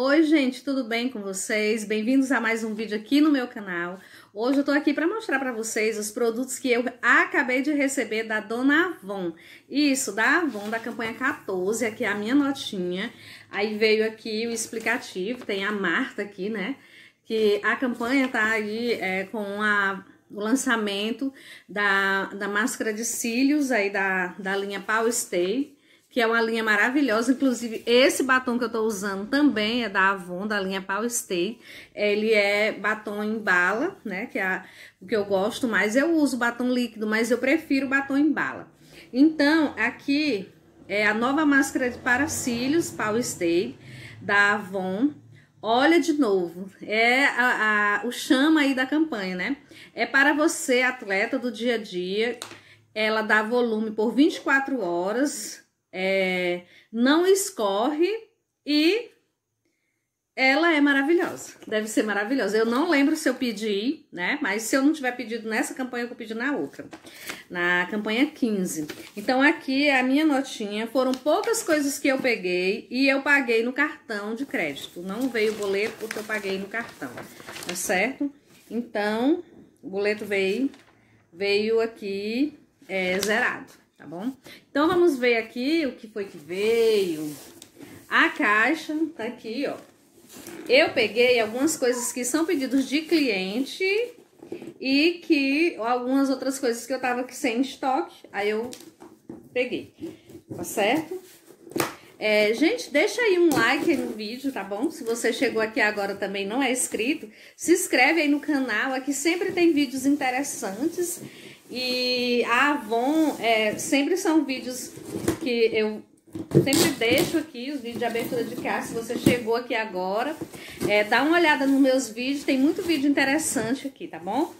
Oi, gente, tudo bem com vocês? Bem-vindos a mais um vídeo aqui no meu canal. Hoje eu tô aqui para mostrar para vocês os produtos que eu acabei de receber da Dona Avon. Isso, da Avon, da campanha 14, aqui é a minha notinha. Aí veio aqui o explicativo, tem a Marta aqui, né? Que a campanha tá aí é, com a, o lançamento da, da máscara de cílios aí da, da linha Power Stay que é uma linha maravilhosa. Inclusive, esse batom que eu tô usando também é da Avon, da linha Power Stay. Ele é batom em bala, né? Que é o que eu gosto mais. Eu uso batom líquido, mas eu prefiro batom em bala. Então, aqui é a nova máscara de paracílios Power Stay da Avon. Olha de novo, é a, a, o chama aí da campanha, né? É para você, atleta do dia a dia. Ela dá volume por 24 horas, é, não escorre e ela é maravilhosa. Deve ser maravilhosa. Eu não lembro se eu pedi, né? Mas se eu não tiver pedido nessa campanha, eu pedi na outra. Na campanha 15. Então, aqui é a minha notinha. Foram poucas coisas que eu peguei e eu paguei no cartão de crédito. Não veio o boleto porque eu paguei no cartão, tá certo? Então, o boleto veio, veio aqui é, zerado tá bom? Então, vamos ver aqui o que foi que veio. A caixa tá aqui, ó. Eu peguei algumas coisas que são pedidos de cliente e que algumas outras coisas que eu tava aqui sem estoque, aí eu peguei, tá certo? É, gente, deixa aí um like aí no vídeo, tá bom? Se você chegou aqui agora também não é inscrito, se inscreve aí no canal, aqui sempre tem vídeos interessantes. E a Avon, é, sempre são vídeos que eu sempre deixo aqui, os vídeos de abertura de caixa, se você chegou aqui agora. É, dá uma olhada nos meus vídeos, tem muito vídeo interessante aqui, tá bom?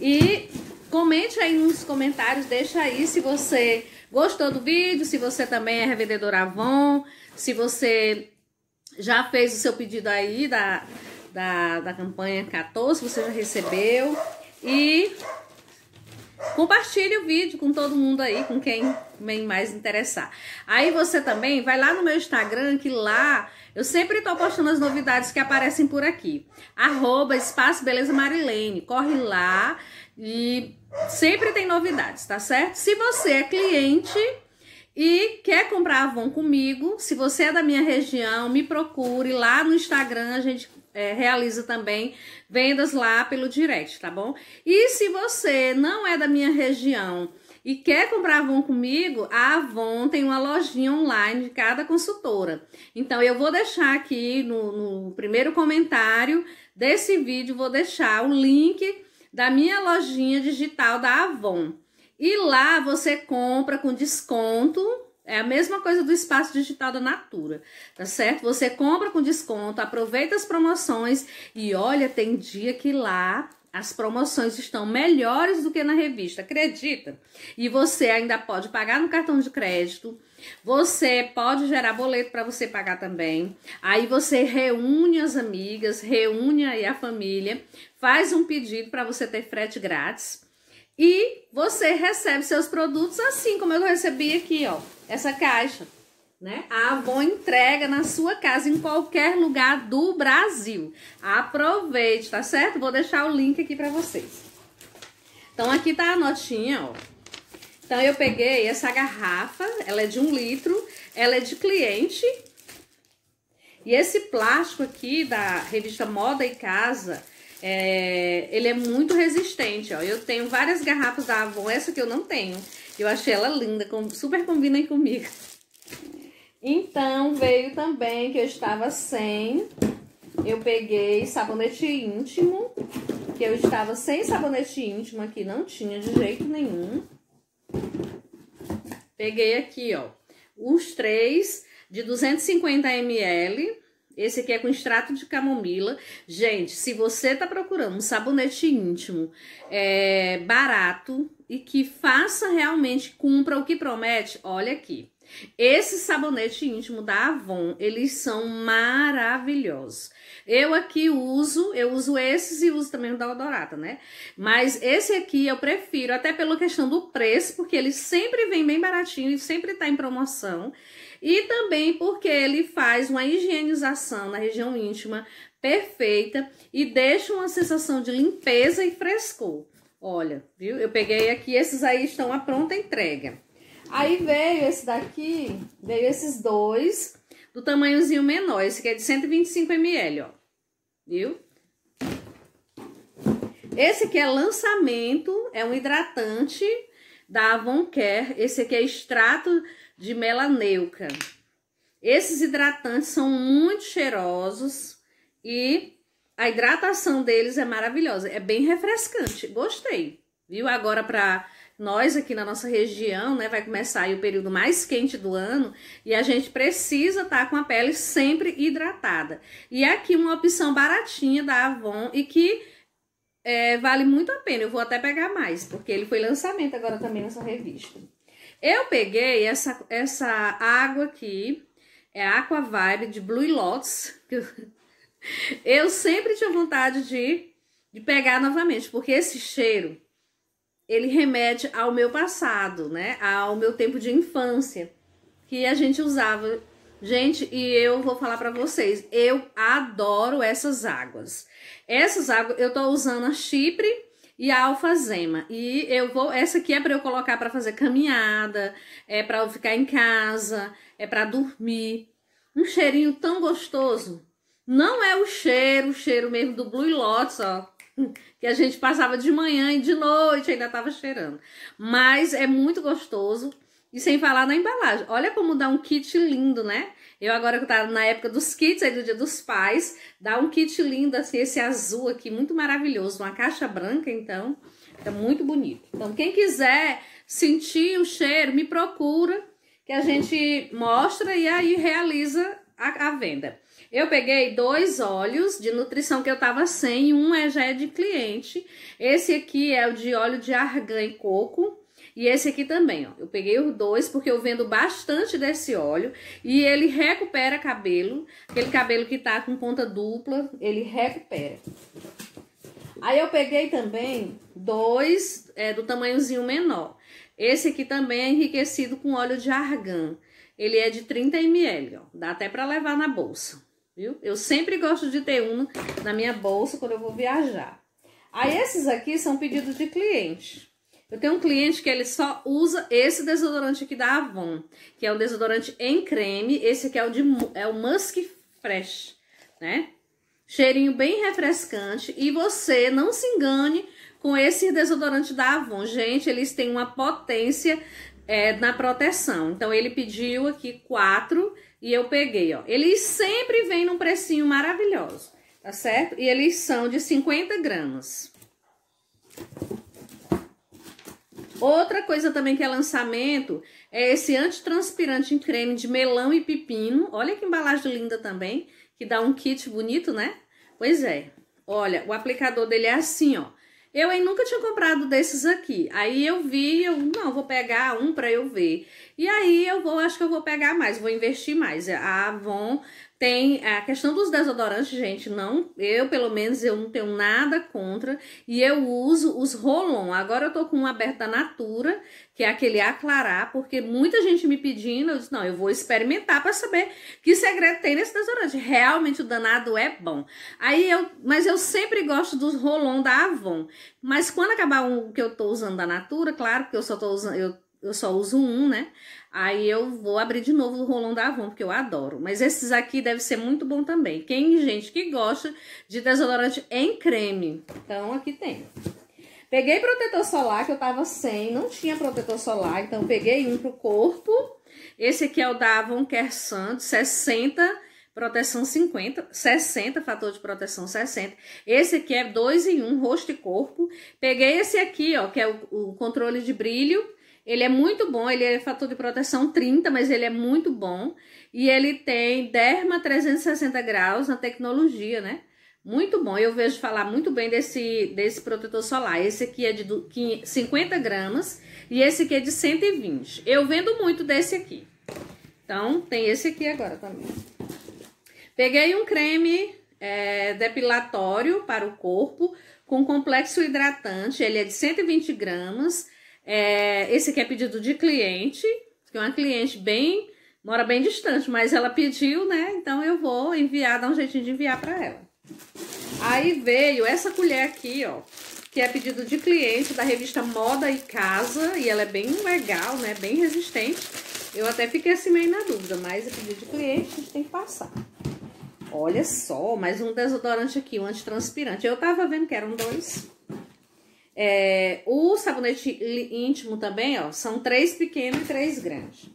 E comente aí nos comentários, deixa aí se você gostou do vídeo, se você também é revendedor Avon, se você já fez o seu pedido aí da, da, da campanha 14, você já recebeu. E Compartilhe o vídeo com todo mundo aí, com quem vem mais interessar. Aí você também vai lá no meu Instagram, que lá eu sempre estou postando as novidades que aparecem por aqui. Arroba Espaço Beleza Marilene. Corre lá e sempre tem novidades, tá certo? Se você é cliente e quer comprar Avon comigo? Se você é da minha região, me procure lá no Instagram, a gente é, realiza também vendas lá pelo direct, tá bom? E se você não é da minha região, e quer comprar Avon comigo, a Avon tem uma lojinha online de cada consultora. Então, eu vou deixar aqui no, no primeiro comentário desse vídeo, vou deixar o link da minha lojinha digital da Avon. E lá você compra com desconto. É a mesma coisa do espaço digital da Natura, tá certo? Você compra com desconto, aproveita as promoções e olha, tem dia que lá as promoções estão melhores do que na revista, acredita? E você ainda pode pagar no cartão de crédito, você pode gerar boleto para você pagar também. Aí você reúne as amigas, reúne aí a família, faz um pedido para você ter frete grátis. E você recebe seus produtos assim como eu recebi aqui, ó, essa caixa, né? A Avon entrega na sua casa, em qualquer lugar do Brasil. Aproveite, tá certo? Vou deixar o link aqui pra vocês. Então aqui tá a notinha, ó. Então eu peguei essa garrafa, ela é de um litro, ela é de cliente. E esse plástico aqui da revista Moda e Casa, é, ele é muito resistente, ó. Eu tenho várias garrafas da Avon, essa que eu não tenho. Eu achei ela linda, com, super combina comigo. Então, veio também que eu estava sem. Eu peguei sabonete íntimo, que eu estava sem sabonete íntimo aqui, não tinha de jeito nenhum. Peguei aqui, ó, os três de 250 ml esse aqui é com extrato de camomila. Gente, se você tá procurando um sabonete íntimo é, barato e que faça realmente, cumpra o que promete, olha aqui. Esse sabonete íntimo da Avon, eles são maravilhosos. Eu aqui uso, eu uso esses e uso também o da Odorata, né? Mas esse aqui eu prefiro, até pela questão do preço, porque ele sempre vem bem baratinho e sempre tá em promoção. E também porque ele faz uma higienização na região íntima perfeita e deixa uma sensação de limpeza e frescor. Olha, viu? Eu peguei aqui, esses aí estão à pronta entrega. Aí veio esse daqui, veio esses dois, do tamanhozinho menor. Esse aqui é de 125 ml, ó. Viu? Esse aqui é lançamento, é um hidratante da Avon Care. Esse aqui é extrato de melaneuca. Esses hidratantes são muito cheirosos e a hidratação deles é maravilhosa. É bem refrescante. Gostei, viu? Agora para nós aqui na nossa região, né, vai começar o período mais quente do ano e a gente precisa estar tá com a pele sempre hidratada. E aqui uma opção baratinha da Avon e que é, vale muito a pena. Eu vou até pegar mais, porque ele foi lançamento agora também nessa revista. Eu peguei essa, essa água aqui, é Aqua Vibe de Blue Lots, Eu, eu sempre tinha vontade de, de pegar novamente, porque esse cheiro ele remete ao meu passado, né? Ao meu tempo de infância que a gente usava. Gente, e eu vou falar para vocês, eu adoro essas águas. Essas águas eu tô usando a Chipre e a alfazema. E eu vou, essa aqui é para eu colocar para fazer caminhada, é para eu ficar em casa, é para dormir. Um cheirinho tão gostoso. Não é o cheiro, o cheiro mesmo do Blue Lotus, ó, que a gente passava de manhã e de noite ainda tava cheirando. Mas é muito gostoso. E sem falar na embalagem. Olha como dá um kit lindo, né? Eu agora que tava tá na época dos kits, aí do dia dos pais, dá um kit lindo, assim, esse azul aqui, muito maravilhoso. Uma caixa branca, então, fica muito bonito. Então, quem quiser sentir o cheiro, me procura, que a gente mostra e aí realiza a, a venda. Eu peguei dois óleos de nutrição que eu tava sem, um é já é de cliente. Esse aqui é o de óleo de argan e coco. E esse aqui também, ó. Eu peguei os dois porque eu vendo bastante desse óleo e ele recupera cabelo. Aquele cabelo que tá com ponta dupla, ele recupera. Aí eu peguei também dois é, do tamanhozinho menor. Esse aqui também é enriquecido com óleo de argan. Ele é de 30 ml, ó. Dá até para levar na bolsa viu? Eu sempre gosto de ter um na minha bolsa quando eu vou viajar. Aí esses aqui são pedidos de cliente. Eu tenho um cliente que ele só usa esse desodorante aqui da Avon, que é um desodorante em creme. Esse aqui é o, de, é o Musk Fresh, né? Cheirinho bem refrescante. E você não se engane com esse desodorante da Avon. Gente, eles têm uma potência é, na proteção. Então, ele pediu aqui quatro e eu peguei, ó. Eles sempre vêm num precinho maravilhoso, tá certo? E eles são de 50 gramas. Outra coisa também que é lançamento é esse antitranspirante em creme de melão e pepino. Olha que embalagem linda também, que dá um kit bonito, né? Pois é. Olha, o aplicador dele é assim, ó. Eu aí nunca tinha comprado desses aqui. Aí eu vi, eu não, vou pegar um para eu ver. E aí eu vou, acho que eu vou pegar mais, vou investir mais. A Avon tem a questão dos desodorantes, gente, não, eu pelo menos eu não tenho nada contra e eu uso os Rolon. Agora eu tô com um aberto da Natura, que é aquele aclarar, porque muita gente me pedindo, eu disse, não, eu vou experimentar para saber que segredo tem nesse desodorante. Realmente o danado é bom. Aí eu, mas eu sempre gosto dos Rolon da Avon. Mas quando acabar o um que eu tô usando da Natura, claro, porque eu só tô usando, eu, eu só uso um, né? Aí eu vou abrir de novo o rolão da Avon, porque eu adoro. Mas esses aqui devem ser muito bom também. Quem, gente, que gosta de desodorante em creme. Então, aqui tem. Peguei protetor solar, que eu tava sem. Não tinha protetor solar, então peguei um pro corpo. Esse aqui é o da Avon Care Sun, 60, proteção 50, 60, fator de proteção 60. Esse aqui é 2 em 1, um, rosto e corpo. Peguei esse aqui, ó, que é o, o controle de brilho ele é muito bom, ele é fator de proteção 30, mas ele é muito bom. E ele tem derma 360 graus na tecnologia, né? Muito bom, eu vejo falar muito bem desse, desse protetor solar. Esse aqui é de 50 gramas e esse aqui é de 120. Eu vendo muito desse aqui. Então, tem esse aqui agora também. Peguei um creme é, depilatório para o corpo com complexo hidratante. Ele é de 120 gramas é, esse aqui é pedido de cliente, que é uma cliente bem, mora bem distante, mas ela pediu, né? Então eu vou enviar, dar um jeitinho de enviar para ela. Aí veio essa colher aqui, ó, que é pedido de cliente da revista Moda e Casa, e ela é bem legal, né? Bem resistente. Eu até fiquei assim meio na dúvida, mas é pedido de cliente, a gente tem que passar. Olha só, mais um desodorante aqui, um antitranspirante. Eu tava vendo que eram dois. É, o sabonete íntimo também, ó, são três pequenos e três grandes.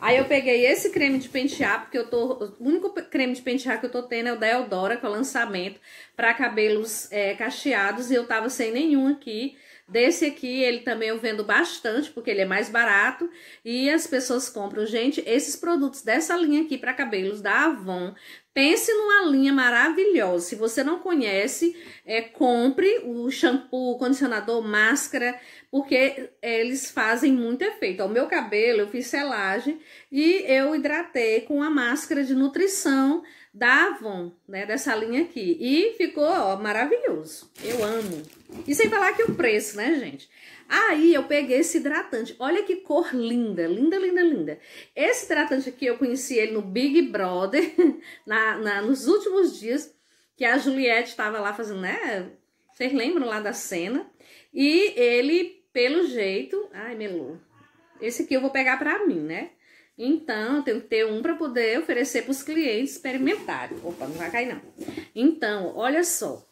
Aí eu peguei esse creme de pentear, porque eu tô. O único creme de pentear que eu tô tendo é o da Eldora, com é o lançamento para cabelos é, cacheados. E eu tava sem nenhum aqui. Desse aqui, ele também eu vendo bastante, porque ele é mais barato e as pessoas compram. Gente, esses produtos dessa linha aqui para cabelos da Avon Pense numa linha maravilhosa. Se você não conhece, é, compre o shampoo, o condicionador, máscara, porque é, eles fazem muito efeito. O meu cabelo, eu fiz selagem e eu hidratei com a máscara de nutrição da Avon, né? Dessa linha aqui. E ficou, ó, maravilhoso. Eu amo. E sem falar que o preço, né, gente? Aí eu peguei esse hidratante. Olha que cor linda, linda, linda, linda. Esse hidratante aqui, eu conheci ele no Big Brother, na, na nos últimos dias que a Juliette estava lá fazendo, né? Vocês lembram lá da cena? E ele, pelo jeito... Ai, Melu. Esse aqui eu vou pegar pra mim, né? Então, tenho que ter um para poder oferecer para os clientes experimentarem. Opa, não vai cair não. Então, olha só.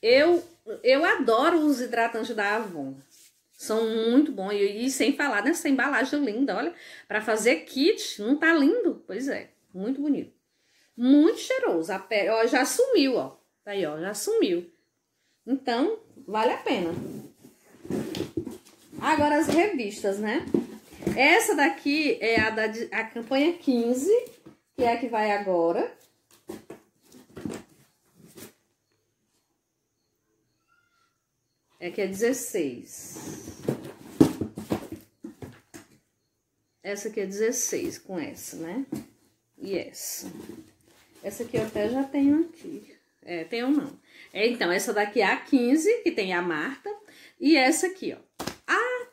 Eu, eu adoro os hidratantes da Avon. São muito bons. E, e sem falar nessa embalagem linda, olha. Para fazer kit, não tá lindo? Pois é, muito bonito. Muito cheiroso. A pele, ó, já sumiu, ó. Tá aí, ó, já sumiu. Então, vale a pena. Agora as revistas, né? Essa daqui é a da a campanha 15, que é a que vai agora. É que é 16. Essa aqui é 16 com essa, né? E essa. Essa aqui eu até já tenho aqui. É, tenho não. É, então, essa daqui é a 15, que tem a Marta. E essa aqui, ó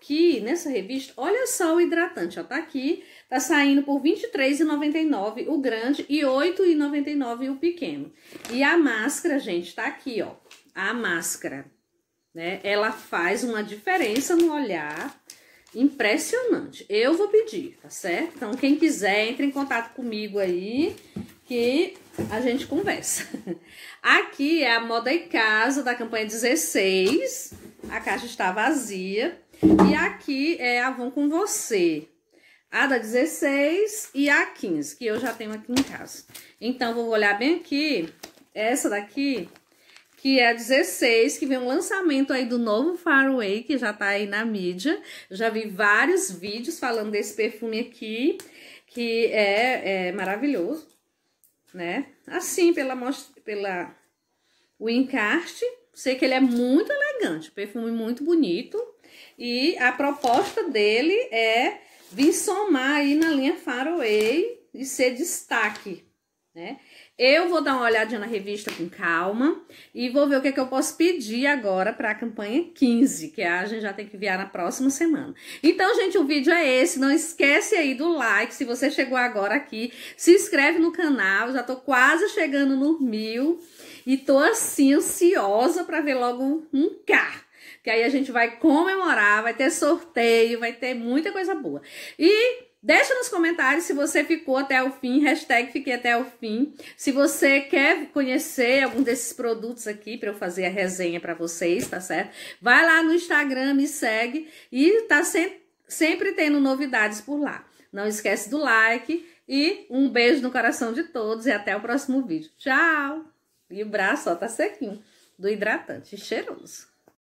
aqui nessa revista, olha só o hidratante, ó, tá aqui, tá saindo por R$ 23,99 o grande e R$ 8,99 o pequeno. E a máscara, gente, tá aqui, ó, a máscara, né? Ela faz uma diferença no olhar impressionante. Eu vou pedir, tá certo? Então, quem quiser, entre em contato comigo aí, que a gente conversa. Aqui é a Moda e Casa da campanha 16. A caixa está vazia. E aqui é a Avon com você. A da 16 e a 15, que eu já tenho aqui em casa. Então, vou olhar bem aqui. Essa daqui, que é a 16, que vem um lançamento aí do novo Faraway, que já tá aí na mídia. Já vi vários vídeos falando desse perfume aqui, que é, é maravilhoso, né? Assim, pela, pela o encarte, sei que ele é muito elegante, perfume muito bonito. E a proposta dele é vir somar aí na linha Faraway e ser destaque, né? Eu vou dar uma olhadinha na revista com calma e vou ver o que, é que eu posso pedir agora para a campanha 15, que a gente já tem que enviar na próxima semana. Então, gente, o vídeo é esse. Não esquece aí do like. Se você chegou agora aqui, se inscreve no canal. já tô quase chegando no mil e tô assim ansiosa para ver logo um carro que aí a gente vai comemorar, vai ter sorteio, vai ter muita coisa boa. E Deixa nos comentários se você ficou até o fim, hashtag fiquei até o fim. Se você quer conhecer algum desses produtos aqui para eu fazer a resenha para vocês, tá certo? Vai lá no Instagram, me segue e tá sempre, sempre tendo novidades por lá. Não esquece do like e um beijo no coração de todos e até o próximo vídeo. Tchau! E o braço ó, tá sequinho do hidratante, cheiroso.